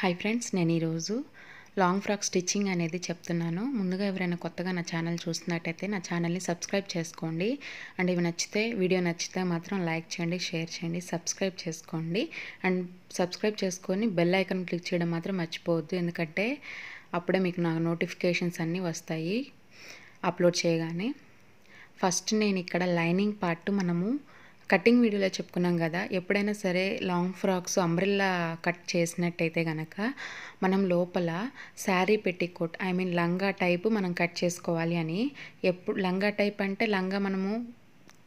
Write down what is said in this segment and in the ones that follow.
hi friends నేను ఈరోజు long frock stitching అనేది చెప్తున్నాను ముందుగా ఎవరైనా కొత్తగా నా ఛానల్ చూస్తున్నట్టయితే నా ఛానల్ని సబ్స్క్రైబ్ చేసుకోండి అండ్ ఇవి నచ్చితే వీడియో నచ్చితే మాత్రం లైక్ చేయండి షేర్ చేయండి సబ్స్క్రైబ్ చేసుకోండి అండ్ సబ్స్క్రైబ్ చేసుకొని బెల్ ఐకన్ క్లిక్ చేయడం మాత్రం మర్చిపోవద్దు ఎందుకంటే అప్పుడే మీకు నా నోటిఫికేషన్స్ అన్నీ వస్తాయి అప్లోడ్ చేయగానే ఫస్ట్ నేను ఇక్కడ లైనింగ్ పార్ట్ మనము కటింగ్ వీడియోలో చెప్పుకున్నాం కదా ఎప్పుడైనా సరే లాంగ్ ఫ్రాక్స్ అంబ్రిల్లా కట్ చేసినట్టయితే కనుక మనం లోపల శారీ పెట్టికోట్ ఐ మీన్ లంగా టైపు మనం కట్ చేసుకోవాలి అని ఎప్పుడు లంగా టైప్ అంటే లంగా మనము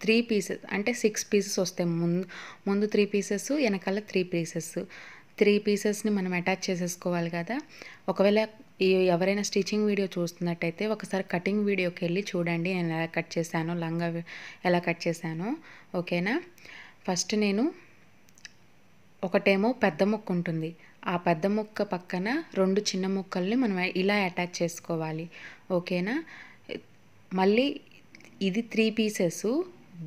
త్రీ పీసెస్ అంటే సిక్స్ పీసెస్ వస్తాయి ముందు ముందు త్రీ పీసెస్ వెనకాల త్రీ పీసెస్ త్రీ పీసెస్ని మనం అటాచ్ చేసేసుకోవాలి కదా ఒకవేళ ఈ ఎవరైనా స్టిచ్చింగ్ వీడియో చూస్తున్నట్టయితే ఒకసారి కటింగ్ వీడియోకి వెళ్ళి చూడండి నేను ఎలా కట్ చేశాను లంగా ఎలా కట్ చేశాను ఓకేనా ఫస్ట్ నేను ఒకటేమో పెద్ద ముక్క ఉంటుంది ఆ పెద్ద ముక్క పక్కన రెండు చిన్న ముక్కల్ని మనం ఇలా అటాచ్ చేసుకోవాలి ఓకేనా మళ్ళీ ఇది త్రీ పీసెస్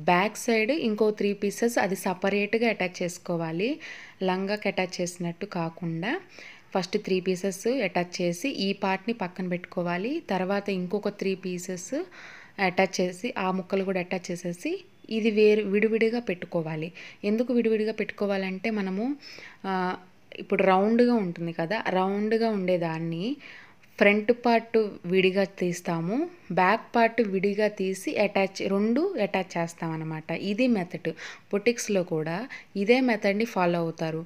బ్యాక్ సైడ్ ఇంకో త్రీ పీసెస్ అది సపరేట్గా అటాచ్ చేసుకోవాలి లంగాకి అటాచ్ చేసినట్టు కాకుండా ఫస్ట్ త్రీ పీసెస్ అటాచ్ చేసి ఈ పార్ట్ని పక్కన పెట్టుకోవాలి తర్వాత ఇంకొక త్రీ పీసెస్ అటాచ్ చేసి ఆ ముక్కలు కూడా అటాచ్ చేసేసి ఇది వేరు విడివిడిగా పెట్టుకోవాలి ఎందుకు విడివిడిగా పెట్టుకోవాలంటే మనము ఇప్పుడు రౌండ్గా ఉంటుంది కదా రౌండ్గా ఉండేదాన్ని ఫ్రంట్ పార్ట్ విడిగా తీస్తాము బ్యాక్ పార్ట్ విడిగా తీసి అటాచ్ రెండు అటాచ్ చేస్తామన్నమాట ఇది మెథడ్ బొటిక్స్లో కూడా ఇదే మెథడ్ని ఫాలో అవుతారు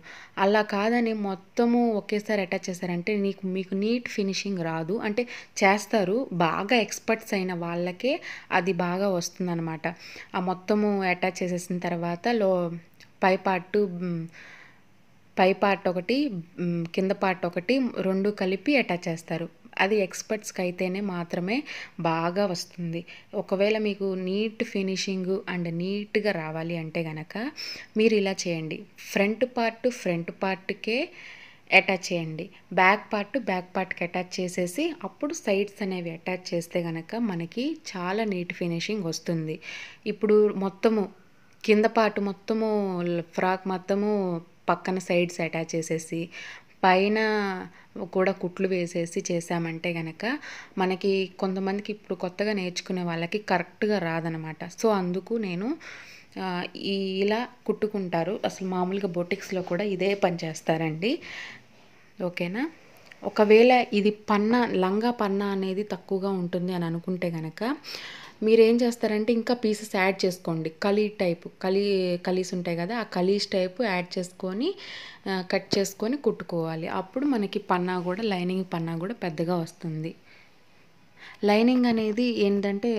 అలా కాదని మొత్తము ఒకేసారి అటాచ్ చేశారంటే నీకు మీకు నీట్ ఫినిషింగ్ రాదు అంటే చేస్తారు బాగా ఎక్స్పర్ట్స్ అయిన వాళ్ళకే అది బాగా వస్తుందన్నమాట ఆ మొత్తము అటాచ్ చేసేసిన తర్వాత లో పై పార్ట్ పై పార్ట్ ఒకటి కింద పార్ట్ ఒకటి రెండు కలిపి అటాచ్ చేస్తారు అది ఎక్స్పర్ట్స్కి అయితేనే మాత్రమే బాగా వస్తుంది ఒకవేళ మీకు నీట్ ఫినిషింగ్ అండ్ నీట్గా రావాలి అంటే గనక మీరు ఇలా చేయండి ఫ్రంట్ పార్ట్ ఫ్రంట్ పార్ట్కే అటాచ్ చేయండి బ్యాక్ పార్ట్ బ్యాక్ పార్ట్కి అటాచ్ చేసేసి అప్పుడు సైడ్స్ అనేవి అటాచ్ చేస్తే కనుక మనకి చాలా నీట్ ఫినిషింగ్ వస్తుంది ఇప్పుడు మొత్తము కింద పార్ట్ మొత్తము ఫ్రాక్ మొత్తము పక్కన సైడ్స్ అటాచ్ చేసేసి పైన కూడా కుట్లు వేసేసి చేసామంటే కనుక మనకి కొంతమందికి ఇప్పుడు కొత్తగా నేర్చుకునే వాళ్ళకి కరెక్ట్గా రాదనమాట సో అందుకు నేను ఇలా కుట్టుకుంటారు అసలు మామూలుగా బొటిక్స్లో కూడా ఇదే పని చేస్తారండి ఓకేనా ఒకవేళ ఇది పన్నా లంగా పన్నా అనేది తక్కువగా ఉంటుంది అని అనుకుంటే కనుక మీరేం చేస్తారంటే ఇంకా పీసెస్ యాడ్ చేసుకోండి కలీ టైపు కలీ కలీస్ ఉంటాయి కదా ఆ కలీస్ టైపు యాడ్ చేసుకొని కట్ చేసుకొని కుట్టుకోవాలి అప్పుడు మనకి పన్నా కూడా లైనింగ్ పన్నా కూడా పెద్దగా వస్తుంది లైనింగ్ అనేది ఏంటంటే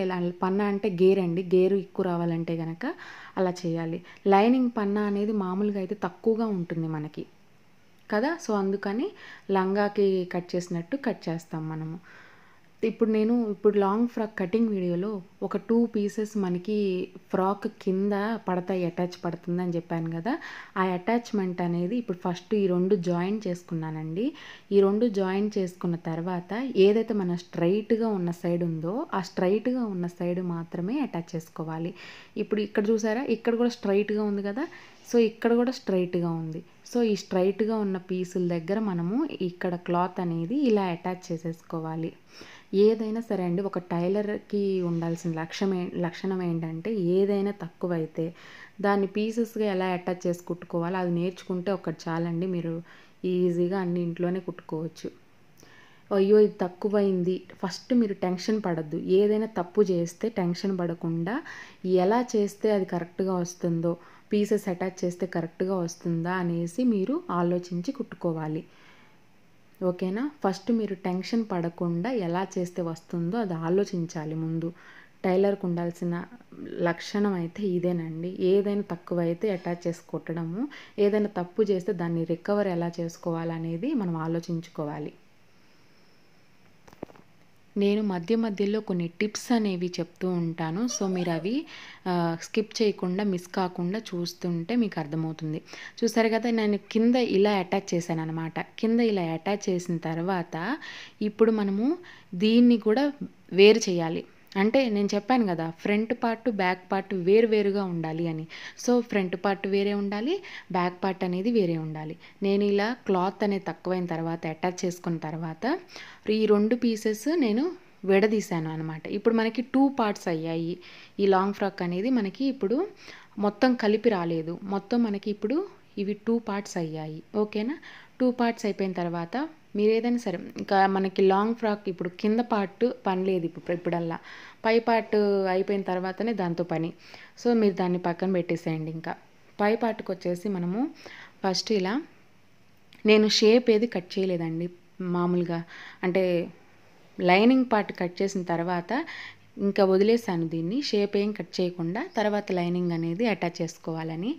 పన్నా అంటే గేర్ అండి గేరు ఎక్కువ రావాలంటే కనుక అలా చేయాలి లైనింగ్ పన్నా అనేది మామూలుగా అయితే తక్కువగా ఉంటుంది మనకి కదా సో అందుకని లంగాకి కట్ చేసినట్టు కట్ చేస్తాం మనము ఇప్పుడు నేను ఇప్పుడు లాంగ్ ఫ్రాక్ కటింగ్ వీడియోలో ఒక టూ పీసెస్ మనకి ఫ్రాక్ కింద పడతాయి అటాచ్ పడుతుందని చెప్పాను కదా ఆ అటాచ్మెంట్ అనేది ఇప్పుడు ఫస్ట్ ఈ రెండు జాయిన్ చేసుకున్నానండి ఈ రెండు జాయిన్ చేసుకున్న తర్వాత ఏదైతే మన స్ట్రైట్గా ఉన్న సైడ్ ఉందో ఆ స్ట్రైట్గా ఉన్న సైడ్ మాత్రమే అటాచ్ చేసుకోవాలి ఇప్పుడు ఇక్కడ చూసారా ఇక్కడ కూడా స్ట్రైట్గా ఉంది కదా సో ఇక్కడ కూడా స్ట్రైట్గా ఉంది సో ఈ స్ట్రైట్గా ఉన్న పీసుల దగ్గర మనము ఇక్కడ క్లాత్ అనేది ఇలా అటాచ్ చేసేసుకోవాలి ఏదైనా సరే అండి ఒక టైలర్కి ఉండాల్సిన లక్ష్యం లక్షణం ఏంటంటే ఏదైనా తక్కువైతే దాన్ని పీసెస్గా ఎలా అటాచ్ చేసి కుట్టుకోవాలో అది నేర్చుకుంటే ఒకటి చాలండి మీరు ఈజీగా అన్ని ఇంట్లోనే కుట్టుకోవచ్చు అయ్యో ఇది తక్కువైంది ఫస్ట్ మీరు టెన్షన్ పడద్దు ఏదైనా తప్పు చేస్తే టెన్షన్ పడకుండా ఎలా చేస్తే అది కరెక్ట్గా వస్తుందో పీసెస్ అటాచ్ చేస్తే కరెక్ట్గా వస్తుందా అనేసి మీరు ఆలోచించి కుట్టుకోవాలి ఓకేనా ఫస్ట్ మీరు టెన్షన్ పడకుండా ఎలా చేస్తే వస్తుందో అది ఆలోచించాలి ముందు టైలర్కి ఉండాల్సిన లక్షణం అయితే ఇదేనండి ఏదైనా తక్కువ అయితే అటాచ్ చేసి కుట్టడము ఏదైనా తప్పు చేస్తే దాన్ని రికవర్ ఎలా చేసుకోవాలనేది మనం ఆలోచించుకోవాలి నేను మధ్య మధ్యలో కొన్ని టిప్స్ అనేవి చెప్తూ ఉంటాను సో మీరు అవి స్కిప్ చేయకుండా మిస్ కాకుండా చూస్తుంటే మీకు అర్థమవుతుంది చూసారు కదా నేను కింద ఇలా అటాచ్ చేశాను అనమాట కింద ఇలా అటాచ్ చేసిన తర్వాత ఇప్పుడు మనము దీన్ని కూడా వేరు చేయాలి అంటే నేను చెప్పాను కదా ఫ్రంట్ పార్ట్ బ్యాక్ పార్ట్ వేరువేరుగా ఉండాలి అని సో ఫ్రంట్ పార్ట్ వేరే ఉండాలి బ్యాక్ పార్ట్ అనేది వేరే ఉండాలి నేను ఇలా క్లాత్ అనేది తక్కువైన తర్వాత అటాచ్ చేసుకున్న తర్వాత ఈ రెండు పీసెస్ నేను విడదీశాను అనమాట ఇప్పుడు మనకి టూ పార్ట్స్ అయ్యాయి ఈ లాంగ్ ఫ్రాక్ అనేది మనకి ఇప్పుడు మొత్తం కలిపి రాలేదు మొత్తం మనకి ఇప్పుడు ఇవి టూ పార్ట్స్ అయ్యాయి ఓకేనా టూ పార్ట్స్ అయిపోయిన తర్వాత మీరు ఏదైనా సరే ఇంకా మనకి లాంగ్ ఫ్రాక్ ఇప్పుడు కింద పార్ట్ పని లేదు ఇప్పుడు ఇప్పుడల్లా పై పార్ట్ అయిపోయిన తర్వాతనే దాంతో పని సో మీరు దాన్ని పక్కన పెట్టేసేయండి ఇంకా పై పార్ట్కి వచ్చేసి మనము ఫస్ట్ ఇలా నేను షేప్ ఏది కట్ చేయలేదండి మామూలుగా అంటే లైనింగ్ పార్ట్ కట్ చేసిన తర్వాత ఇంకా వదిలేసాను దీన్ని షేప్ ఏం కట్ చేయకుండా తర్వాత లైనింగ్ అనేది అటాచ్ చేసుకోవాలని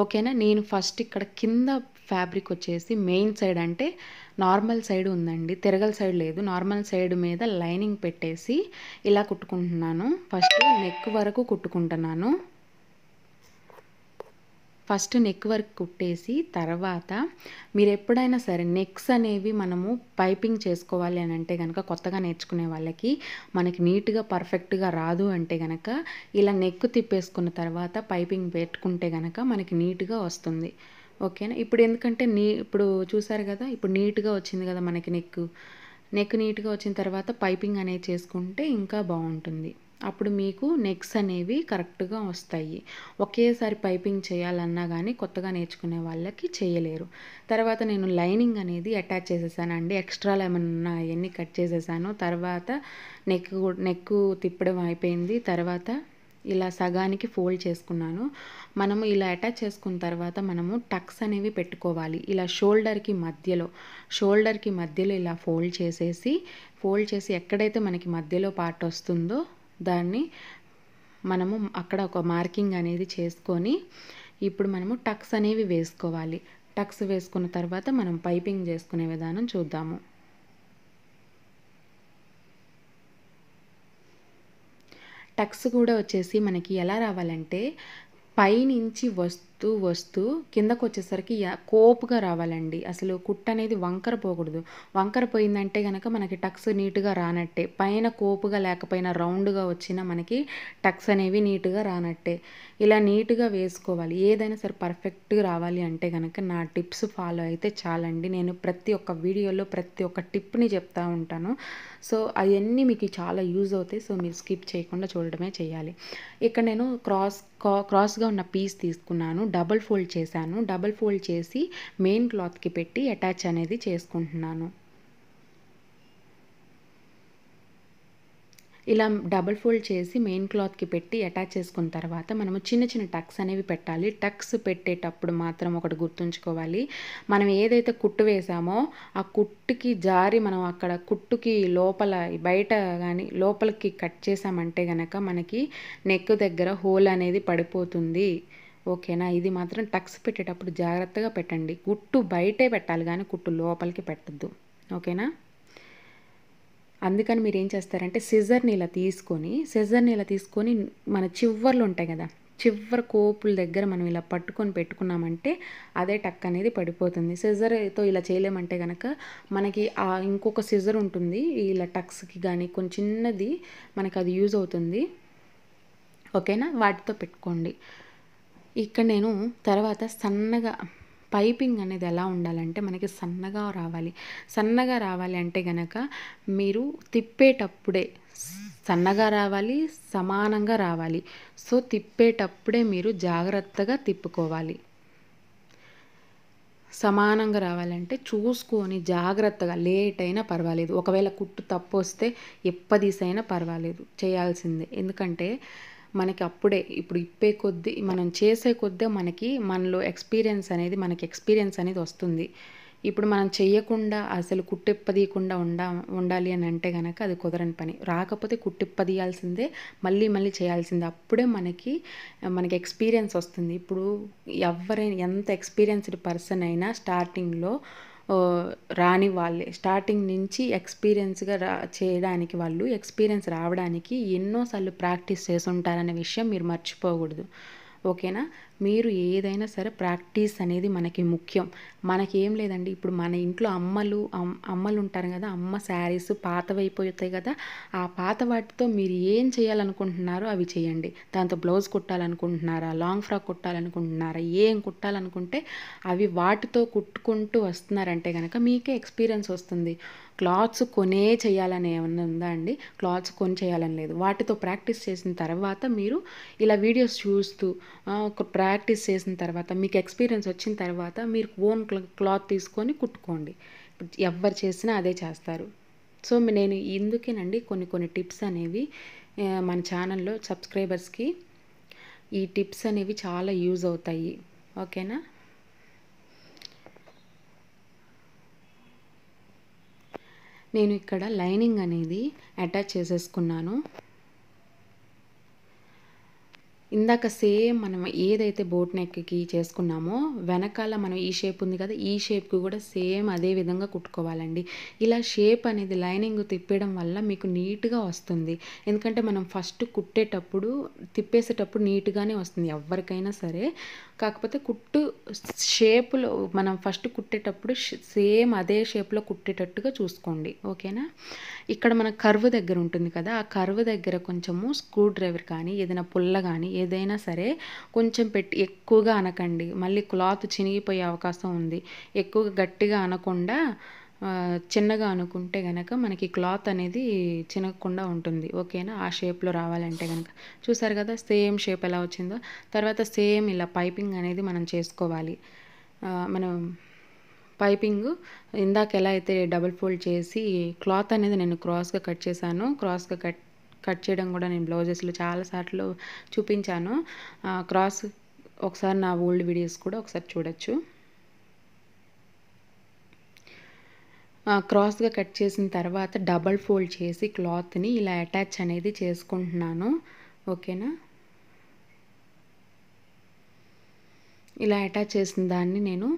ఓకేనా నేను ఫస్ట్ ఇక్కడ కింద ఫ్యాబ్రిక్ వచ్చేసి మెయిన్ సైడ్ అంటే నార్మల్ సైడ్ ఉందండి తిరగల సైడ్ లేదు నార్మల్ సైడ్ మీద లైనింగ్ పెట్టేసి ఇలా కుట్టుకుంటున్నాను ఫస్ట్ నెక్ వరకు కుట్టుకుంటున్నాను ఫస్ట్ నెక్ వర్క్ కుట్టేసి తర్వాత మీరు ఎప్పుడైనా సరే నెక్స్ అనేవి మనము పైపింగ్ చేసుకోవాలి అని అంటే కనుక కొత్తగా నేర్చుకునే వాళ్ళకి మనకి నీట్గా పర్ఫెక్ట్గా రాదు అంటే కనుక ఇలా నెక్ తిప్పేసుకున్న తర్వాత పైపింగ్ పెట్టుకుంటే కనుక మనకి నీట్గా వస్తుంది ఓకేనా ఇప్పుడు ఎందుకంటే నీ ఇప్పుడు చూసారు కదా ఇప్పుడు నీట్గా వచ్చింది కదా మనకి నెక్ నెక్ నీట్గా వచ్చిన తర్వాత పైపింగ్ అనేది చేసుకుంటే ఇంకా బాగుంటుంది అప్పుడు మీకు నెక్స్ అనేవి కరెక్ట్గా వస్తాయి ఒకేసారి పైపింగ్ చేయాలన్నా కానీ కొత్తగా నేర్చుకునే వాళ్ళకి చేయలేరు తర్వాత నేను లైనింగ్ అనేది అటాచ్ చేసేసానండి ఎక్స్ట్రా ఏమైనా ఉన్నాయన్నీ కట్ చేసేసాను తర్వాత నెక్ నెక్ తిప్పడం అయిపోయింది తర్వాత ఇలా సగానికి ఫోల్డ్ చేసుకున్నాను మనము ఇలా అటాచ్ చేసుకున్న తర్వాత మనము టక్స్ అనేవి పెట్టుకోవాలి ఇలా షోల్డర్కి మధ్యలో షోల్డర్కి మధ్యలో ఇలా ఫోల్డ్ చేసేసి ఫోల్డ్ చేసి ఎక్కడైతే మనకి మధ్యలో పార్ట్ వస్తుందో దాన్ని మనము అక్కడ ఒక మార్కింగ్ అనేది చేసుకొని ఇప్పుడు మనము టక్స్ అనేవి వేసుకోవాలి టక్స్ వేసుకున్న తర్వాత మనం పైపింగ్ చేసుకునే విధానం చూద్దాము టక్స్ కూడా వచ్చేసి మనకి ఎలా రావాలంటే పైనుంచి వస్తు వస్తూ వస్తూ కిందకు వచ్చేసరికి కోపుగా రావాలండి అసలు కుట్ట అనేది వంకర పోకూడదు వంకర పోయిందంటే కనుక మనకి టక్స్ నీట్గా రానట్టే పైన కోపుగా లేకపోయినా రౌండ్గా వచ్చినా మనకి టక్స్ అనేవి నీట్గా రానట్టే ఇలా నీట్గా వేసుకోవాలి ఏదైనా సరే పర్ఫెక్ట్గా రావాలి అంటే కనుక నా టిప్స్ ఫాలో అయితే చాలండి నేను ప్రతి ఒక్క వీడియోలో ప్రతి ఒక్క టిప్ని చెప్తా ఉంటాను సో అవన్నీ మీకు చాలా యూజ్ అవుతాయి సో మీరు స్కిప్ చేయకుండా చూడడమే చేయాలి ఇక్కడ నేను క్రాస్ క్రాస్గా ఉన్న పీస్ తీసుకున్నాను డబల్ ఫోల్డ్ చేశాను డబల్ ఫోల్డ్ చేసి మెయిన్ క్లాత్కి పెట్టి అటాచ్ అనేది చేసుకుంటున్నాను ఇలా డబల్ ఫోల్డ్ చేసి మెయిన్ క్లాత్కి పెట్టి అటాచ్ చేసుకున్న తర్వాత మనము చిన్న చిన్న టక్స్ అనేవి పెట్టాలి టక్స్ పెట్టేటప్పుడు మాత్రం ఒకటి గుర్తుంచుకోవాలి మనం ఏదైతే కుట్టు వేసామో ఆ కుట్టుకి జారి మనం అక్కడ కుట్టుకి లోపల బయట కానీ లోపలికి కట్ చేసామంటే గనక మనకి నెక్ దగ్గర హోల్ అనేది పడిపోతుంది ఓకేనా ఇది మాత్రం టక్స్ పెట్టేటప్పుడు జాగ్రత్తగా పెట్టండి కుట్టు బయటే పెట్టాలి కానీ కుట్టు లోపలికి పెట్టద్దు ఓకేనా అందుకని మీరు ఏం చేస్తారంటే సిజర్ని ఇలా తీసుకొని సిజర్ని ఇలా తీసుకొని మన చివర్లు ఉంటాయి కదా చివరి కోపుల దగ్గర మనం ఇలా పట్టుకొని పెట్టుకున్నామంటే అదే టక్ అనేది పడిపోతుంది సిజర్తో ఇలా చేయలేమంటే కనుక మనకి ఇంకొక సిజర్ ఉంటుంది ఇలా టక్స్కి కానీ కొంచెం చిన్నది మనకి అది యూజ్ అవుతుంది ఓకేనా వాటితో పెట్టుకోండి ఇక్కడ నేను తర్వాత సన్నగా పైపింగ్ అనేది ఎలా ఉండాలంటే మనకి సన్నగా రావాలి సన్నగా రావాలి అంటే గనక మీరు తిప్పేటప్పుడే సన్నగా రావాలి సమానంగా రావాలి సో తిప్పేటప్పుడే మీరు జాగ్రత్తగా తిప్పుకోవాలి సమానంగా రావాలంటే చూసుకొని జాగ్రత్తగా లేట్ అయినా పర్వాలేదు ఒకవేళ కుట్టు తప్పు వస్తే ఎప్పదీసైనా పర్వాలేదు చేయాల్సిందే ఎందుకంటే మనకి అప్పుడే ఇప్పుడు ఇప్పే కొద్దీ మనం చేసే కొద్దే మనకి మనలో ఎక్స్పీరియన్స్ అనేది మనకి ఎక్స్పీరియన్స్ అనేది వస్తుంది ఇప్పుడు మనం చేయకుండా అసలు కుట్టిప్పదీయకుండా ఉండా ఉండాలి అని అంటే కనుక అది కుదరని పని రాకపోతే కుట్టిప్పదీయాల్సిందే మళ్ళీ మళ్ళీ చేయాల్సిందే అప్పుడే మనకి మనకి ఎక్స్పీరియన్స్ వస్తుంది ఇప్పుడు ఎవరైనా ఎంత ఎక్స్పీరియన్స్డ్ పర్సన్ అయినా స్టార్టింగ్లో రాని వాళ్ళే స్టార్టింగ్ నుంచి ఎక్స్పీరియన్స్గా రా చేయడానికి వాళ్ళు ఎక్స్పీరియన్స్ రావడానికి ఎన్నోసార్లు ప్రాక్టీస్ చేసి ఉంటారనే విషయం మీరు మర్చిపోకూడదు ఓకేనా మీరు ఏదైనా సరే ప్రాక్టీస్ అనేది మనకి ముఖ్యం మనకి ఏం లేదండి ఇప్పుడు మన ఇంట్లో అమ్మలు అమ్మలు ఉంటారు కదా అమ్మ శారీస్ పాతవైపోతాయి కదా ఆ పాత వాటితో మీరు ఏం చేయాలనుకుంటున్నారో అవి చేయండి దాంతో బ్లౌజ్ కుట్టాలనుకుంటున్నారా లాంగ్ ఫ్రాక్ కుట్టాలనుకుంటున్నారా ఏం కుట్టాలనుకుంటే అవి వాటితో కుట్టుకుంటూ వస్తున్నారంటే కనుక మీకే ఎక్స్పీరియన్స్ వస్తుంది క్లాత్స్ కొనే చేయాలని ఏమన్నా ఉందా అండి క్లాత్స్ కొని చేయాలని లేదు వాటితో ప్రాక్టీస్ చేసిన తర్వాత మీరు ఇలా వీడియోస్ చూస్తూ ప్రాక్టీస్ చేసిన తర్వాత మీకు ఎక్స్పీరియన్స్ వచ్చిన తర్వాత మీరు ఓన్ క్లాత్ తీసుకొని కుట్టుకోండి ఎవరు చేసినా అదే చేస్తారు సో నేను ఇందుకేనండి కొన్ని కొన్ని టిప్స్ అనేవి మన ఛానల్లో సబ్స్క్రైబర్స్కి ఈ టిప్స్ అనేవి చాలా యూజ్ అవుతాయి ఓకేనా నేను ఇక్కడ లైనింగ్ అనేది అటాచ్ చేసేసుకున్నాను ఇందాక సేమ్ మనం ఏదైతే బోట్ నెక్కి చేసుకున్నామో వెనకాల మనం ఈ షేప్ ఉంది కదా ఈ షేప్కి కూడా సేమ్ అదే విధంగా కుట్టుకోవాలండి ఇలా షేప్ అనేది లైనింగ్ తిప్పడం వల్ల మీకు నీట్గా వస్తుంది ఎందుకంటే మనం ఫస్ట్ కుట్టేటప్పుడు తిప్పేసేటప్పుడు నీట్గానే వస్తుంది ఎవరికైనా సరే కాకపోతే కుట్టు షేపులో మనం ఫస్ట్ కుట్టేటప్పుడు సేమ్ అదే షేప్లో కుట్టేటట్టుగా చూసుకోండి ఓకేనా ఇక్కడ మన కర్వ్ దగ్గర ఉంటుంది కదా ఆ కర్వ్ దగ్గర కొంచెము స్క్రూ డ్రైవర్ కానీ ఏదైనా పుల్ల కానీ ఏదైనా సరే కొంచెం పెట్టి ఎక్కువగా అనకండి మళ్ళీ క్లాత్ చినిగిపోయే అవకాశం ఉంది ఎక్కువగా గట్టిగా అనకుండా చిన్నగా అనుకుంటే కనుక మనకి క్లాత్ అనేది చినగకుండా ఉంటుంది ఓకేనా ఆ షేప్లో రావాలంటే కనుక చూసారు కదా సేమ్ షేప్ ఎలా వచ్చిందో తర్వాత సేమ్ ఇలా పైపింగ్ అనేది మనం చేసుకోవాలి మనం పైపింగ్ ఇందాక ఎలా అయితే డబుల్ ఫోల్డ్ చేసి క్లాత్ అనేది నేను క్రాస్గా కట్ చేశాను క్రాస్గా కట్ కట్ చేయడం కూడా నేను బ్లౌజెస్లో చాలాసార్లు చూపించాను క్రాస్ ఒకసారి నా ఓల్డ్ వీడియోస్ కూడా ఒకసారి చూడొచ్చు క్రాస్గా కట్ చేసిన తర్వాత డబల్ ఫోల్డ్ చేసి క్లాత్ని ఇలా అటాచ్ అనేది చేసుకుంటున్నాను ఓకేనా ఇలా అటాచ్ చేసిన దాన్ని నేను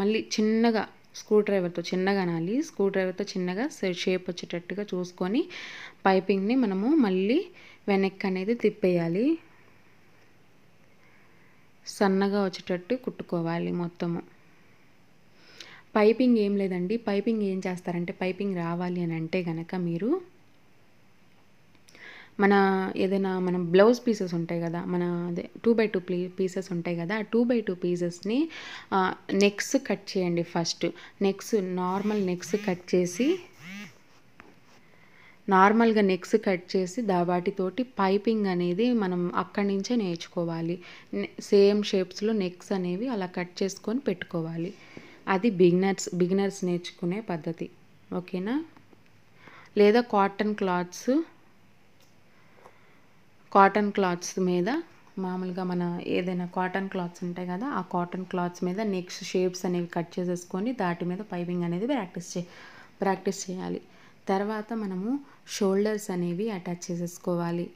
మళ్ళీ చిన్నగా స్క్రూ డ్రైవర్తో చిన్నగా అనాలి స్క్రూ డ్రైవర్తో చిన్నగా షేప్ వచ్చేటట్టుగా చూసుకొని పైపింగ్ని మనము మళ్ళీ వెనక్కి అనేది తిప్పేయాలి సన్నగా వచ్చేటట్టు కుట్టుకోవాలి మొత్తము పైపింగ్ ఏం లేదండి పైపింగ్ ఏం చేస్తారంటే పైపింగ్ రావాలి అని అంటే కనుక మీరు మన ఏదైనా మన బ్లౌజ్ పీసెస్ ఉంటాయి కదా మన అదే టూ బై టూ పీసెస్ ఉంటాయి కదా ఆ టూ బై టూ పీసెస్ని నెక్స్ కట్ చేయండి first neck normal neck cut చేసి నార్మల్గా నెక్స్ కట్ చేసి దా వాటితోటి పైపింగ్ అనేది మనం అక్కడి నుంచే నేర్చుకోవాలి సేమ్ షేప్స్లో నెక్స్ అనేవి అలా కట్ చేసుకొని పెట్టుకోవాలి అది బిగినర్స్ బిగినర్స్ నేర్చుకునే పద్ధతి ఓకేనా లేదా కాటన్ క్లాత్స్ కాటన్ క్లాత్స్ మీద మామూలుగా మన ఏదైనా కాటన్ క్లాత్స్ ఉంటాయి కదా ఆ కాటన్ క్లాత్స్ మీద నెక్స్ట్ షేప్స్ అనేవి కట్ చేసేసుకొని దాటి మీద పైపింగ్ అనేది ప్రాక్టీస్ చే ప్రాక్టీస్ చేయాలి తర్వాత మనము షోల్డర్స్ అనేవి అటాచ్ చేసేసుకోవాలి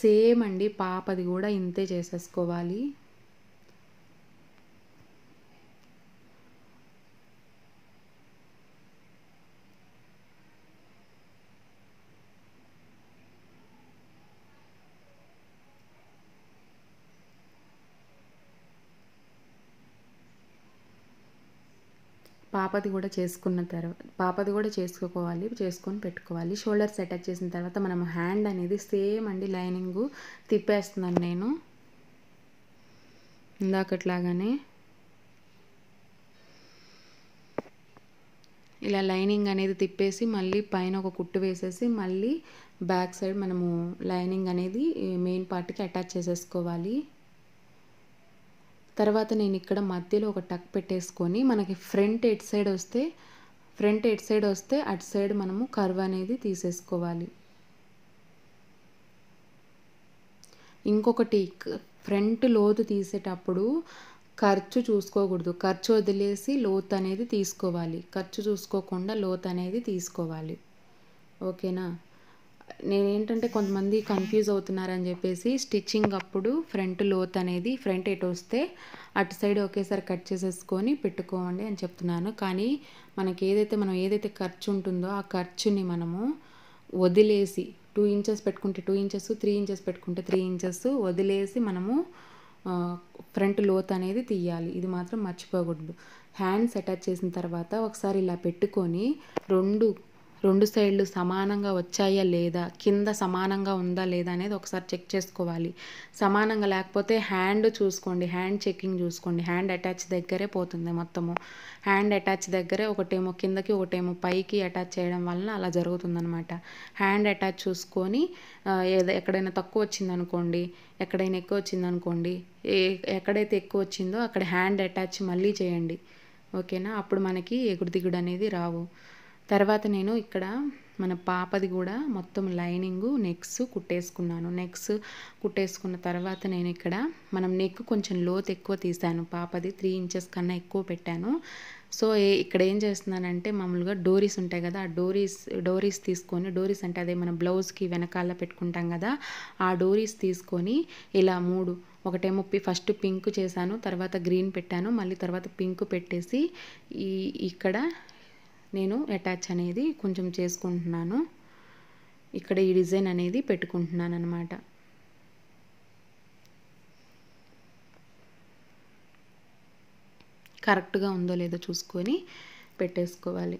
సేమ్ అండి పాపది కూడా ఇంతే చేసేసుకోవాలి పాపది కూడా చేసుకున్న తర్వాత పాపది కూడా చేసుకోవాలి చేసుకొని పెట్టుకోవాలి షోల్డర్స్ అటాచ్ చేసిన తర్వాత మనం హ్యాండ్ అనేది సేమ్ అండి లైనింగ్ తిప్పేస్తున్నాను నేను ఇందాకట్లాగానే ఇలా లైనింగ్ అనేది తిప్పేసి మళ్ళీ పైన ఒక కుట్టు వేసేసి మళ్ళీ బ్యాక్ సైడ్ మనము లైనింగ్ అనేది మెయిన్ పార్ట్కి అటాచ్ చేసేసుకోవాలి తర్వాత నేను ఇక్కడ మధ్యలో ఒక టక్ పెట్టేసుకొని మనకి ఫ్రంట్ ఎట్ సైడ్ వస్తే ఫ్రంట్ ఎట్ సైడ్ వస్తే అటు సైడ్ మనము కర్వ్ అనేది తీసేసుకోవాలి ఇంకొకటి ఫ్రంట్ లోతు తీసేటప్పుడు ఖర్చు చూసుకోకూడదు ఖర్చు వదిలేసి లోత్ అనేది తీసుకోవాలి ఖర్చు చూసుకోకుండా లోత్ అనేది తీసుకోవాలి ఓకేనా నేనేంటంటే కొంతమంది కన్ఫ్యూజ్ అవుతున్నారని చెప్పేసి స్టిచ్చింగ్ అప్పుడు ఫ్రంట్ లోత్ అనేది ఫ్రంట్ ఎటు వస్తే అటు సైడ్ ఒకేసారి కట్ చేసేసుకొని పెట్టుకోండి అని చెప్తున్నాను కానీ మనకి ఏదైతే మనం ఏదైతే ఖర్చు ఉంటుందో ఆ ఖర్చుని మనము వదిలేసి టూ ఇంచెస్ పెట్టుకుంటే టూ ఇంచెస్ త్రీ ఇంచెస్ పెట్టుకుంటే త్రీ ఇంచెస్ వదిలేసి మనము ఫ్రంట్ లోత్ అనేది తీయాలి ఇది మాత్రం మర్చిపోకూడదు హ్యాండ్స్ అటాచ్ చేసిన తర్వాత ఒకసారి ఇలా పెట్టుకొని రెండు రెండు సైడ్లు సమానంగా వచ్చాయా లేదా కింద సమానంగా ఉందా లేదా అనేది ఒకసారి చెక్ చేసుకోవాలి సమానంగా లేకపోతే హ్యాండ్ చూసుకోండి హ్యాండ్ చెకింగ్ చూసుకోండి హ్యాండ్ అటాచ్ దగ్గరే పోతుంది మొత్తము హ్యాండ్ అటాచ్ దగ్గరే ఒకటేమో కిందకి ఒకటేమో పైకి అటాచ్ చేయడం వలన అలా జరుగుతుందనమాట హ్యాండ్ అటాచ్ చూసుకొని ఏదో ఎక్కడైనా తక్కువ వచ్చిందనుకోండి ఎక్కడైనా ఎక్కువ వచ్చిందనుకోండి ఏ ఎక్కడైతే ఎక్కువ వచ్చిందో అక్కడ హ్యాండ్ అటాచ్ మళ్ళీ చేయండి ఓకేనా అప్పుడు మనకి ఎగుడు దిగుడు అనేది రావు తర్వాత నేను ఇక్కడ మన పాపది కూడా మొత్తం లైనింగు నెక్స్ కుట్టేసుకున్నాను నెక్స్ కుట్టేసుకున్న తర్వాత నేను ఇక్కడ మనం నెక్ కొంచెం లోత్ ఎక్కువ తీసాను పాపది త్రీ ఇంచెస్ కన్నా ఎక్కువ పెట్టాను సో ఇక్కడ ఏం చేస్తున్నానంటే మామూలుగా డోరీస్ ఉంటాయి కదా ఆ డోరీస్ డోరీస్ తీసుకొని డోరీస్ అంటే అదే మన బ్లౌజ్కి వెనకాల పెట్టుకుంటాం కదా ఆ డోరీస్ తీసుకొని ఇలా మూడు ఒకటేమో ఫస్ట్ పింక్ చేశాను తర్వాత గ్రీన్ పెట్టాను మళ్ళీ తర్వాత పింక్ పెట్టేసి ఈ ఇక్కడ నేను అటాచ్ అనేది కొంచెం చేసుకుంటున్నాను ఇక్కడ ఈ డిజైన్ అనేది పెట్టుకుంటున్నాను అనమాట కరెక్ట్గా ఉందో లేదో చూసుకొని పెట్టేసుకోవాలి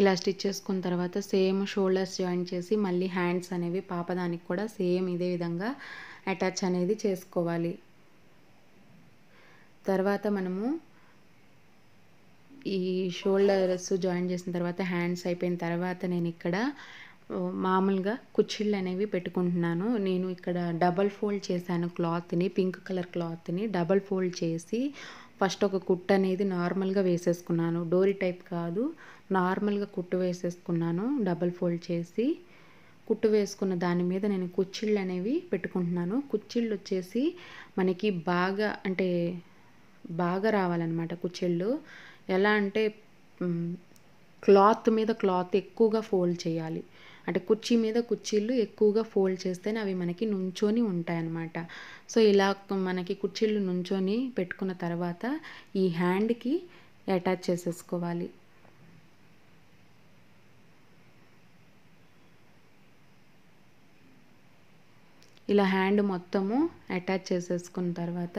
ఇలా స్టిచ్ చేసుకున్న తర్వాత సేమ్ షోల్డర్స్ జాయిన్ చేసి మళ్ళీ హ్యాండ్స్ అనేవి పాపదానికి కూడా సేమ్ ఇదే విధంగా అటాచ్ అనేది చేసుకోవాలి తర్వాత మనము ఈ షోల్డర్స్ జాయిన్ చేసిన తర్వాత హ్యాండ్స్ అయిపోయిన తర్వాత నేను ఇక్కడ మామూలుగా కుచ్చిళ్ళు అనేవి పెట్టుకుంటున్నాను నేను ఇక్కడ డబల్ ఫోల్డ్ చేశాను క్లాత్ని పింక్ కలర్ క్లాత్ని డబల్ ఫోల్డ్ చేసి ఫస్ట్ ఒక కుట్ అనేది నార్మల్గా వేసేసుకున్నాను డోరీ టైప్ కాదు నార్మల్గా కుట్టు వేసేసుకున్నాను డబల్ ఫోల్డ్ చేసి కుట్టు వేసుకున్న దాని మీద నేను కుచ్చిళ్ళు అనేవి పెట్టుకుంటున్నాను కుచ్చిళ్ళు వచ్చేసి మనకి బాగా అంటే బాగా రావాలన్నమాట కుచ్చిళ్ళు ఎలా అంటే క్లాత్ మీద క్లాత్ ఎక్కువగా ఫోల్డ్ చేయాలి అంటే కుర్చీ మీద కుర్చీలు ఎక్కువగా ఫోల్డ్ చేస్తేనే అవి మనకి నుంచొని ఉంటాయన్నమాట సో ఇలా మనకి కుర్చీలు నుంచొని పెట్టుకున్న తర్వాత ఈ హ్యాండ్కి అటాచ్ చేసేసుకోవాలి ఇలా హ్యాండ్ మొత్తము అటాచ్ చేసేసుకున్న తర్వాత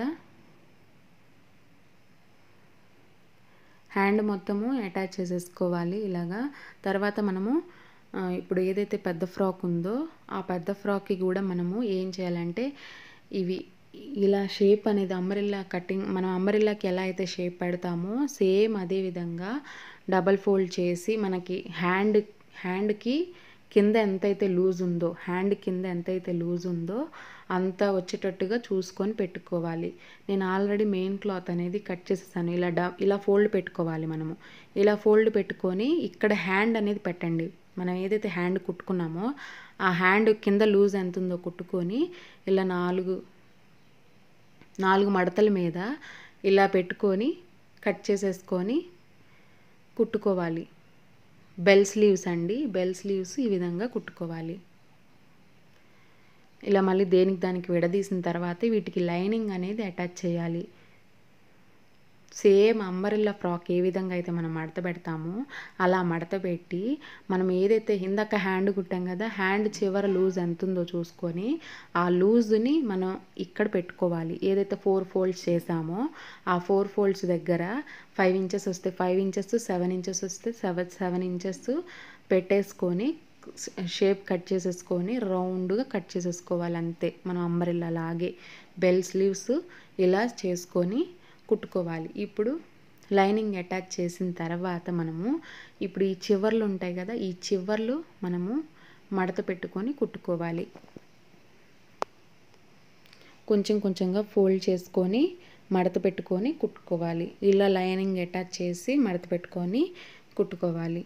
హ్యాండ్ మొత్తము అటాచ్ చేసేసుకోవాలి ఇలాగా తర్వాత మనము ఇప్పుడు ఏదైతే పెద్ద ఫ్రాక్ ఉందో ఆ పెద్ద ఫ్రాక్కి కూడా మనము ఏం చేయాలంటే ఇవి ఇలా షేప్ అనేది అంబరిల్లా కటింగ్ మనం అంబరిల్లాకి ఎలా అయితే షేప్ పెడతామో సేమ్ అదే విధంగా డబల్ ఫోల్డ్ చేసి మనకి హ్యాండ్ హ్యాండ్కి కింద ఎంతైతే లూజ్ ఉందో హ్యాండ్ కింద ఎంతైతే లూజ్ ఉందో అంత వచ్చేటట్టుగా చూసుకొని పెట్టుకోవాలి నేను ఆల్రెడీ మెయిన్ క్లాత్ అనేది కట్ చేసేసాను ఇలా డ ఇలా ఫోల్డ్ పెట్టుకోవాలి మనము ఇలా ఫోల్డ్ పెట్టుకొని ఇక్కడ హ్యాండ్ అనేది పెట్టండి మనం ఏదైతే హ్యాండ్ కుట్టుకున్నామో ఆ హ్యాండ్ కింద లూజ్ ఎంత ఉందో కుట్టుకొని ఇలా నాలుగు నాలుగు మడతల మీద ఇలా పెట్టుకొని కట్ చేసేసుకొని కుట్టుకోవాలి బెల్ స్లీవ్స్ అండి బెల్ స్లీవ్స్ ఈ విధంగా కుట్టుకోవాలి ఇలా మళ్ళీ దేనికి దానికి విడదీసిన తర్వాత వీటికి లైనింగ్ అనేది అటాచ్ చేయాలి సేమ్ అంబరిల్ల ఫ్రాక్ ఏ విధంగా అయితే మనం మడత పెడతామో అలా మడత పెట్టి మనం ఏదైతే ఇందాక హ్యాండ్ కుట్టాం కదా హ్యాండ్ చివర లూజ్ ఎంత ఉందో చూసుకొని ఆ లూజ్ని మనం ఇక్కడ పెట్టుకోవాలి ఏదైతే ఫోర్ ఫోల్డ్స్ చేసామో ఆ ఫోర్ ఫోల్డ్స్ దగ్గర ఫైవ్ ఇంచెస్ వస్తే ఫైవ్ ఇంచెస్ సెవెన్ ఇంచెస్ వస్తే సెవెన్ సెవెన్ ఇంచెస్ పెట్టేసుకొని షేప్ కట్ చేసేసుకొని రౌండ్గా కట్ చేసేసుకోవాలి అంతే మనం అంబరిల్లా లాగే బెల్ స్లీవ్స్ ఇలా చేసుకొని కుట్టుకోవాలి ఇప్పుడు లైనింగ్ అటాచ్ చేసిన తర్వాత మనము ఇప్పుడు ఈ చివర్లు ఉంటాయి కదా ఈ చివర్లు మనము మడత పెట్టుకొని కుట్టుకోవాలి కొంచెం కొంచెంగా ఫోల్డ్ చేసుకొని మడత పెట్టుకొని కుట్టుకోవాలి ఇలా లైనింగ్ అటాచ్ చేసి మడత పెట్టుకొని కుట్టుకోవాలి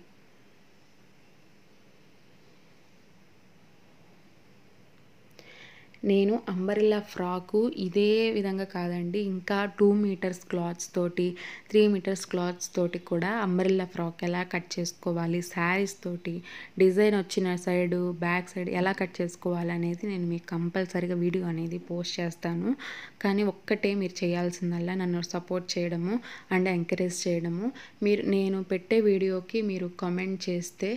నేను అంబరిల్లా ఫ్రాకు ఇదే విధంగా కాదండి ఇంకా టూ మీటర్స్ క్లాత్స్ తోటి త్రీ మీటర్స్ క్లాత్స్ తోటి కూడా అంబరిల్లా ఫ్రాక్ ఎలా కట్ చేసుకోవాలి శారీస్ తోటి డిజైన్ వచ్చిన సైడ్ బ్యాక్ సైడ్ ఎలా కట్ చేసుకోవాలి అనేది నేను మీకు కంపల్సరీగా వీడియో అనేది పోస్ట్ చేస్తాను కానీ ఒక్కటే మీరు చేయాల్సిందల్లా నన్ను సపోర్ట్ చేయడము అండ్ ఎంకరేజ్ చేయడము మీరు నేను పెట్టే వీడియోకి మీరు కమెంట్ చేస్తే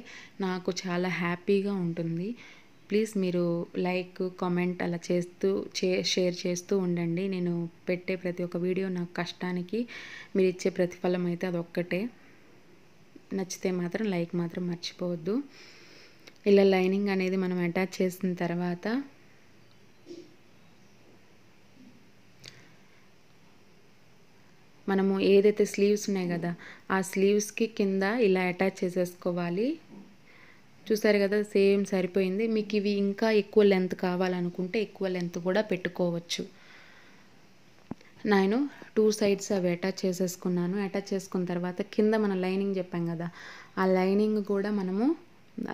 నాకు చాలా హ్యాపీగా ఉంటుంది ప్లీజ్ మీరు లైక్ కామెంట్ అలా చేస్తూ షేర్ చేస్తూ ఉండండి నేను పెట్టే ప్రతి ఒక్క వీడియో నా కష్టానికి మీరు ఇచ్చే ప్రతిఫలం అయితే అదొక్కటే నచ్చితే మాత్రం లైక్ మాత్రం మర్చిపోవద్దు ఇలా లైనింగ్ అనేది మనం అటాచ్ చేసిన తర్వాత మనము ఏదైతే స్లీవ్స్ ఉన్నాయి కదా ఆ స్లీవ్స్కి కింద ఇలా అటాచ్ చేసేసుకోవాలి చూసారు కదా సేమ్ సరిపోయింది మీకు ఇవి ఇంకా ఎక్కువ లెంత్ కావాలనుకుంటే ఎక్కువ లెంత్ కూడా పెట్టుకోవచ్చు నేను టూ సైడ్స్ అవి అటాచ్ చేసేసుకున్నాను అటాచ్ చేసుకున్న తర్వాత కింద మన లైనింగ్ చెప్పాం కదా ఆ లైనింగ్ కూడా మనము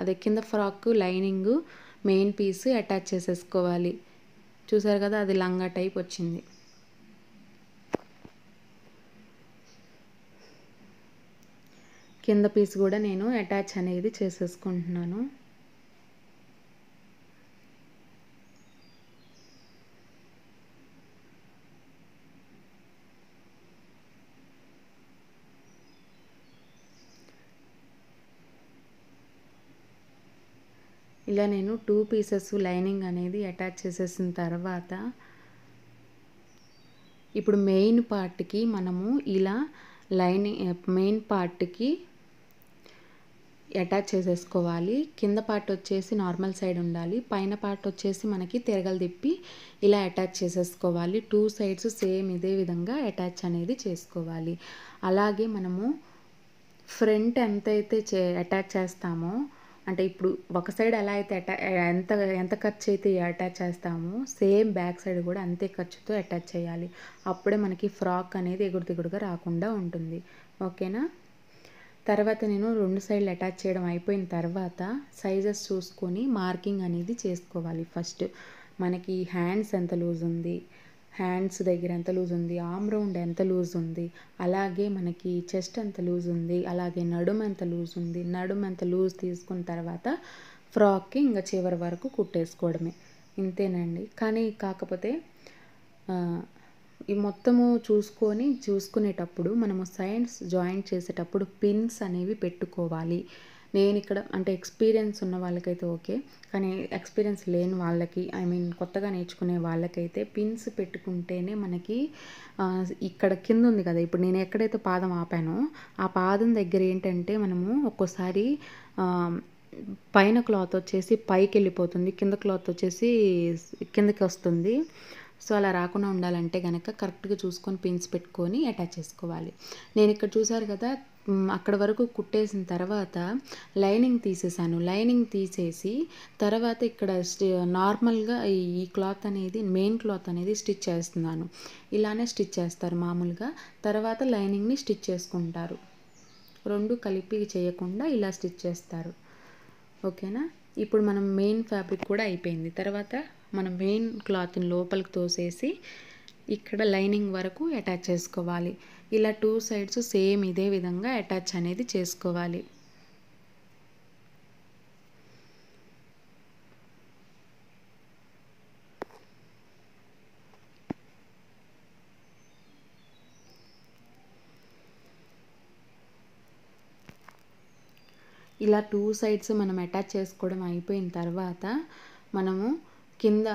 అదే కింద frock lining main piece attach చేసేసుకోవాలి చూసారు కదా అది లంగా టైప్ వచ్చింది కింద పీస్ కూడా నేను అటాచ్ అనేది చేసేసుకుంటున్నాను ఇలా నేను టూ పీసెస్ లైనింగ్ అనేది అటాచ్ చేసేసిన తర్వాత ఇప్పుడు మెయిన్ పార్ట్కి మనము ఇలా లైనింగ్ మెయిన్ పార్ట్కి అటాచ్ చేసేసుకోవాలి కింద పార్ట్ వచ్చేసి నార్మల్ సైడ్ ఉండాలి పైన పార్ట్ వచ్చేసి మనకి తిరగలు తిప్పి ఇలా అటాచ్ చేసేసుకోవాలి టూ సైడ్స్ సేమ్ ఇదే విధంగా అటాచ్ అనేది చేసుకోవాలి అలాగే మనము ఫ్రంట్ ఎంతైతే చే అటాచ్ చేస్తామో అంటే ఇప్పుడు ఒక సైడ్ ఎలా అయితే ఎంత ఎంత ఖర్చు అయితే అటాచ్ చేస్తామో సేమ్ బ్యాక్ సైడ్ కూడా అంతే ఖర్చుతో అటాచ్ చేయాలి అప్పుడే మనకి ఫ్రాక్ అనేది ఎగురు దిగుడుగా రాకుండా ఉంటుంది ఓకేనా తర్వాత నేను రెండు సైడ్లు అటాచ్ చేయడం అయిపోయిన తర్వాత సైజెస్ చూసుకొని మార్కింగ్ అనేది చేసుకోవాలి ఫస్ట్ మనకి హ్యాండ్స్ ఎంత లూజ్ ఉంది హ్యాండ్స్ దగ్గర ఎంత లూజ్ ఉంది ఆమ్ రౌండ్ ఎంత లూజ్ ఉంది అలాగే మనకి చెస్ట్ ఎంత లూజ్ ఉంది అలాగే నడుము ఎంత లూజ్ ఉంది నడుము ఎంత లూజ్ తీసుకున్న తర్వాత ఫ్రాక్కి ఇంకా చివరి వరకు కుట్టేసుకోవడమే ఇంతేనండి కానీ కాకపోతే ఈ మొత్తము చూసుకొని చూసుకునేటప్పుడు మనము సైన్స్ జాయిన్ చేసేటప్పుడు పిన్స్ అనేవి పెట్టుకోవాలి నేను ఇక్కడ అంటే ఎక్స్పీరియన్స్ ఉన్న వాళ్ళకైతే ఓకే కానీ ఎక్స్పీరియన్స్ లేని వాళ్ళకి ఐ మీన్ కొత్తగా నేర్చుకునే వాళ్ళకైతే పిన్స్ పెట్టుకుంటేనే మనకి ఇక్కడ కింద ఉంది కదా ఇప్పుడు నేను ఎక్కడైతే పాదం ఆపానో ఆ పాదం దగ్గర ఏంటంటే మనము ఒక్కోసారి పైన క్లాత్ వచ్చేసి పైకి వెళ్ళిపోతుంది కింద క్లాత్ వచ్చేసి కిందకి వస్తుంది సో అలా రాకుండా ఉండాలంటే కనుక కరెక్ట్గా చూసుకొని పిన్స్ పెట్టుకొని అటాచ్ చేసుకోవాలి నేను ఇక్కడ చూసారు కదా అక్కడ వరకు కుట్టేసిన తర్వాత లైనింగ్ తీసేసాను లైనింగ్ తీసేసి తర్వాత ఇక్కడ నార్మల్గా ఈ క్లాత్ అనేది మెయిన్ క్లాత్ అనేది స్టిచ్ చేస్తున్నాను ఇలానే స్టిచ్ చేస్తారు మామూలుగా తర్వాత లైనింగ్ని స్టిచ్ చేసుకుంటారు రెండు కలిపి చేయకుండా ఇలా స్టిచ్ చేస్తారు ఓకేనా ఇప్పుడు మనం మెయిన్ ఫ్యాబ్రిక్ కూడా అయిపోయింది తర్వాత మనం మెయిన్ క్లాత్ని లోపలికి తోసేసి ఇక్కడ లైనింగ్ వరకు అటాచ్ చేసుకోవాలి ఇలా టూ సైడ్స్ సేమ్ ఇదే విధంగా అటాచ్ అనేది చేసుకోవాలి ఇలా టూ సైడ్స్ మనం అటాచ్ చేసుకోవడం అయిపోయిన తర్వాత మనము కింద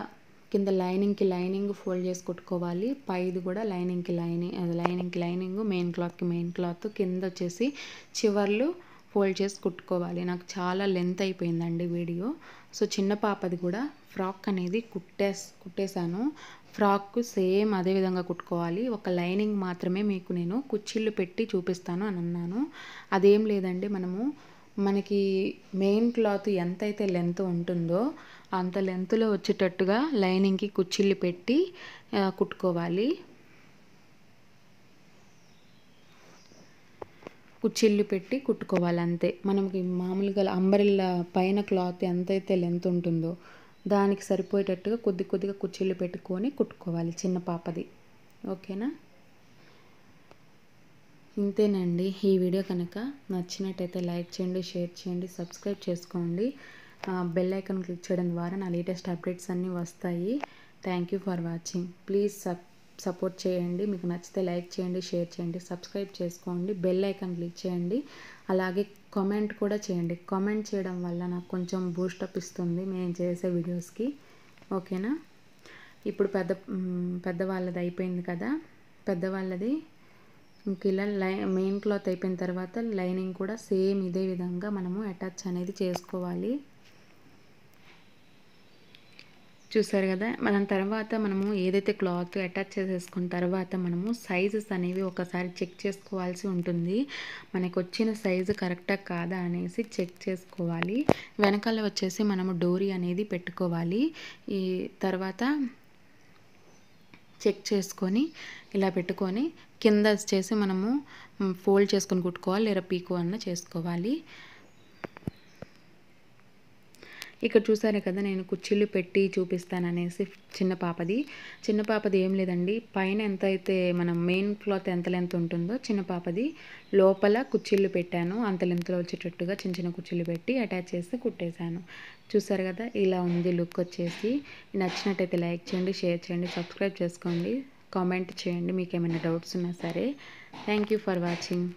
కింద లైనింగ్కి లైనింగ్ ఫోల్డ్ చేసి కుట్టుకోవాలి పైది కూడా లైనింగ్కి లైనింగ్ అది లైనింగ్కి లైనింగ్ మెయిన్ క్లాత్కి మెయిన్ క్లాత్ కింద వచ్చేసి చివర్లు ఫోల్డ్ చేసి కుట్టుకోవాలి నాకు చాలా లెంత్ అయిపోయిందండి వీడియో సో చిన్న పాపది కూడా ఫ్రాక్ అనేది కుట్టేస్ కుట్టేశాను ఫ్రాక్ సేమ్ అదే విధంగా కుట్టుకోవాలి ఒక లైనింగ్ మాత్రమే మీకు నేను కుచ్చిళ్ళు పెట్టి చూపిస్తాను అని అన్నాను అదేం లేదండి మనము మనకి మెయిన్ క్లాత్ ఎంతైతే లెంత్ ఉంటుందో అంత లెంత్లో వచ్చేటట్టుగా లైనింగ్కి కుచ్చిళ్ళు పెట్టి కుట్టుకోవాలి కుచ్చిళ్ళు పెట్టి కుట్టుకోవాలి అంతే మనకి మామూలుగా అంబరిల్లా పైన క్లాత్ ఎంతైతే లెంత్ ఉంటుందో దానికి సరిపోయేటట్టుగా కొద్ది కొద్దిగా కుచ్చిళ్ళు పెట్టుకొని కుట్టుకోవాలి చిన్న పాపది ఓకేనా ఇంతేనండి ఈ వీడియో కనుక నచ్చినట్టయితే లైక్ చేయండి షేర్ చేయండి సబ్స్క్రైబ్ చేసుకోండి బెల్ ఐకన్ క్లిక్ చేయడం ద్వారా నా లేటెస్ట్ అప్డేట్స్ అన్నీ వస్తాయి thank you for watching please support చేయండి మీకు నచ్చితే లైక్ చేయండి షేర్ చేయండి సబ్స్క్రైబ్ చేసుకోండి బెల్ ఐకన్ క్లిక్ చేయండి అలాగే కామెంట్ కూడా చేయండి కామెంట్ చేయడం వల్ల నాకు కొంచెం బూస్టప్ ఇస్తుంది మేము చేసే వీడియోస్కి ఓకేనా ఇప్పుడు పెద్ద పెద్దవాళ్ళది అయిపోయింది కదా పెద్దవాళ్ళది ఇంక ఇలా లై మెయిన్ క్లాత్ అయిపోయిన తర్వాత లైనింగ్ కూడా సేమ్ ఇదే విధంగా మనము అటాచ్ అనేది చేసుకోవాలి చూసారు కదా మనం తర్వాత మనము ఏదైతే క్లాత్ అటాచ్ చేసేసుకున్న తర్వాత మనము సైజెస్ అనేవి ఒకసారి చెక్ చేసుకోవాల్సి ఉంటుంది మనకు వచ్చిన సైజు కరెక్టా కాదా అనేసి చెక్ చేసుకోవాలి వెనకాల వచ్చేసి మనము డోరీ అనేది పెట్టుకోవాలి ఈ తర్వాత చెక్ చేసుకొని ఇలా పెట్టుకొని కింద వచ్చేసి మనము ఫోల్డ్ చేసుకొని కుట్టుకోవాలి లేదా పీకో అన్న చేసుకోవాలి ఇక్కడ చూసాను కదా నేను కుర్చీలు పెట్టి చూపిస్తాననేసి చిన్న పాపది చిన్న పాపది ఏం లేదండి పైన ఎంత అయితే మనం మెయిన్ క్లాత్ ఎంత లెంత్ ఉంటుందో చిన్న పాపది లోపల కుర్చీలు పెట్టాను అంత లెంత్లో వచ్చేటట్టుగా చిన్న చిన్న కుర్చీలు పెట్టి అటాచ్ చేసి కుట్టేశాను చూసారు కదా ఇలా ఉంది లుక్ వచ్చేసి నచ్చినట్టయితే లైక్ చేయండి షేర్ చేయండి సబ్స్క్రైబ్ చేసుకోండి కామెంట్ చేయండి మీకు ఏమైనా డౌట్స్ ఉన్నా సరే థ్యాంక్ యూ ఫర్ వాచింగ్